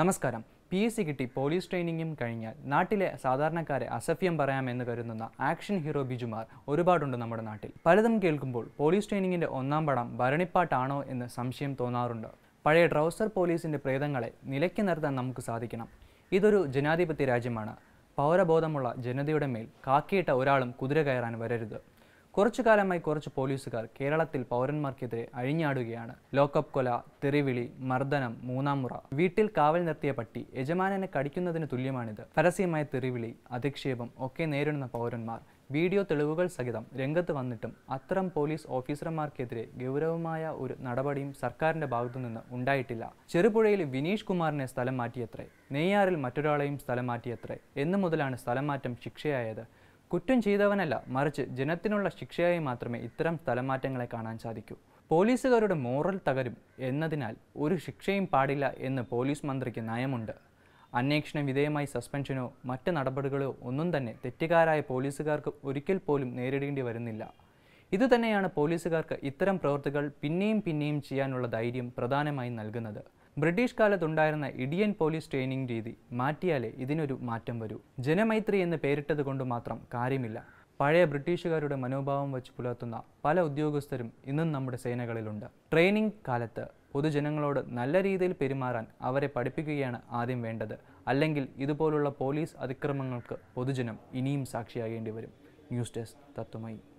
നമസ്കാരം P S C കിട്ടി police ട്രെയിനിങ്ങും കഴിഞ്ഞാൽ നാട്ടിലെ സാധാരണക്കാരെ അസഫ്യം പറയാമെന്ന് കരുതുന്ന ആക്ഷൻ ഹീറോ ബിജുമാർ ഒരുപാടുണ്ട് നമ്മുടെ നാട്ടിൽ പലതും കേൾക്കുമ്പോൾ പോലീസ് ട്രെയിനിങ്ങിൻ്റെ ഒന്നാം പടം ഭരണിപ്പാട്ടാണോ എന്ന് സംശയം തോന്നാറുണ്ട് പഴയ ട്രൗസർ പോലീസിൻ്റെ പ്രേതങ്ങളെ നിലയ്ക്ക് നിർത്താൻ നമുക്ക് സാധിക്കണം ഇതൊരു ജനാധിപത്യ രാജ്യമാണ് പൗരബോധമുള്ള ജനതയുടെ മേൽ കാക്കിയിട്ട ഒരാളും കുതിര കയറാൻ വരരുത് കുറച്ചു കാലമായി കുറച്ച് പോലീസുകാർ കേരളത്തിൽ പൗരന്മാർക്കെതിരെ അഴിഞ്ഞാടുകയാണ് ലോക്കപ്പ് കൊല തെറിവിളി മർദ്ദനം മൂന്നാം മുറ വീട്ടിൽ കാവൽ നിർത്തിയ പട്ടി യജമാനനെ കടിക്കുന്നതിന് തുല്യമാണിത് പരസ്യമായ തെറിവിളി അധിക്ഷേപം ഒക്കെ നേരിടുന്ന പൗരന്മാർ വീഡിയോ തെളിവുകൾ സഹിതം രംഗത്ത് വന്നിട്ടും അത്തരം പോലീസ് ഓഫീസർമാർക്കെതിരെ ഗൗരവമായ ഒരു നടപടിയും സർക്കാരിന്റെ ഭാഗത്തുനിന്ന് ഉണ്ടായിട്ടില്ല ചെറുപുഴയിൽ വിനീഷ് കുമാറിനെ സ്ഥലം മാറ്റിയത്രേ നെയ്യാറിൽ മറ്റൊരാളെയും സ്ഥലം മാറ്റിയത്രേ എന്നു മുതലാണ് സ്ഥലം മാറ്റം ശിക്ഷയായത് കുറ്റം ചെയ്തവനല്ല മറിച്ച് ജനത്തിനുള്ള ശിക്ഷയായി മാത്രമേ ഇത്തരം സ്ഥലമാറ്റങ്ങളെ കാണാൻ സാധിക്കൂ പോലീസുകാരുടെ മോറൽ തകരും എന്നതിനാൽ ഒരു ശിക്ഷയും പാടില്ല എന്ന് പോലീസ് മന്ത്രിക്ക് നയമുണ്ട് അന്വേഷണ വിധേയമായി സസ്പെൻഷനോ മറ്റ് നടപടികളോ ഒന്നും തന്നെ തെറ്റുകാരായ പോലീസുകാർക്ക് ഒരിക്കൽ പോലും നേരിടേണ്ടി വരുന്നില്ല ഇതുതന്നെയാണ് പോലീസുകാർക്ക് ഇത്തരം പ്രവൃത്തികൾ പിന്നെയും പിന്നെയും ചെയ്യാനുള്ള ധൈര്യം പ്രധാനമായും നൽകുന്നത് ബ്രിട്ടീഷ് കാലത്തുണ്ടായിരുന്ന ഇഡിയൻ പോലീസ് ട്രെയിനിങ് രീതി മാറ്റിയാലേ ഇതിനൊരു മാറ്റം വരൂ ജനമൈത്രി എന്ന് പേരിട്ടത് കൊണ്ട് മാത്രം കാര്യമില്ല പഴയ ബ്രിട്ടീഷുകാരുടെ മനോഭാവം വെച്ച് പുലർത്തുന്ന പല ഉദ്യോഗസ്ഥരും ഇന്നും നമ്മുടെ സേനകളിലുണ്ട് ട്രെയിനിങ് കാലത്ത് പൊതുജനങ്ങളോട് നല്ല രീതിയിൽ പെരുമാറാൻ അവരെ പഠിപ്പിക്കുകയാണ് ആദ്യം വേണ്ടത് അല്ലെങ്കിൽ ഇതുപോലുള്ള പോലീസ് അതിക്രമങ്ങൾക്ക് പൊതുജനം ഇനിയും സാക്ഷിയാകേണ്ടി വരും ന്യൂസ് ഡെസ്ക് തത്വമായി